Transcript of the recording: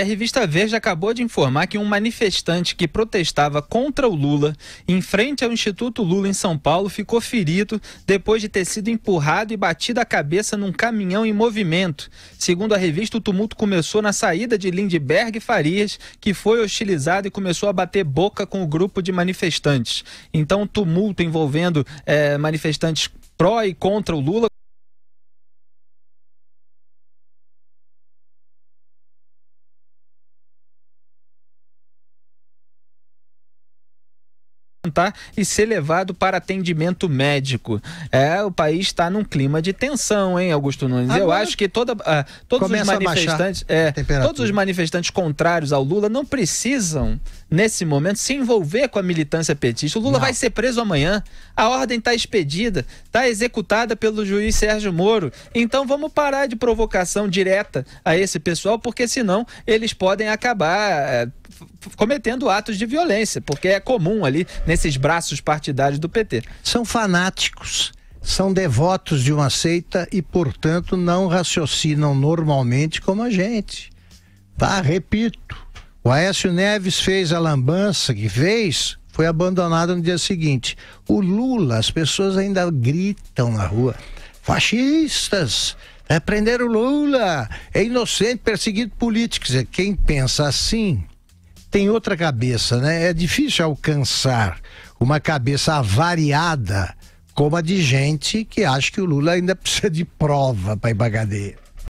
a revista Verde acabou de informar que um manifestante que protestava contra o Lula em frente ao Instituto Lula em São Paulo ficou ferido depois de ter sido empurrado e batido a cabeça num caminhão em movimento. Segundo a revista, o tumulto começou na saída de Lindbergh Farias, que foi hostilizado e começou a bater boca com o grupo de manifestantes. Então, tumulto envolvendo é, manifestantes pró e contra o Lula. e ser levado para atendimento médico. É, o país está num clima de tensão, hein, Augusto Nunes? Agora, eu acho que toda, ah, todos os manifestantes, é, todos os manifestantes contrários ao Lula não precisam nesse momento se envolver com a militância petista. O Lula não. vai ser preso amanhã. A ordem está expedida, está executada pelo juiz Sérgio Moro. Então vamos parar de provocação direta a esse pessoal, porque senão eles podem acabar eh, cometendo atos de violência, porque é comum ali nesses braços partidários do PT. São fanáticos são devotos de uma seita e, portanto, não raciocinam normalmente como a gente. Tá? Repito, o Aécio Neves fez a lambança que fez foi abandonado no dia seguinte. O Lula, as pessoas ainda gritam na rua: fascistas! É, prenderam o Lula! É inocente, perseguido político. Quer dizer, quem pensa assim tem outra cabeça, né? É difícil alcançar uma cabeça avariada como a de gente que acha que o Lula ainda precisa de prova para ir para cadeia.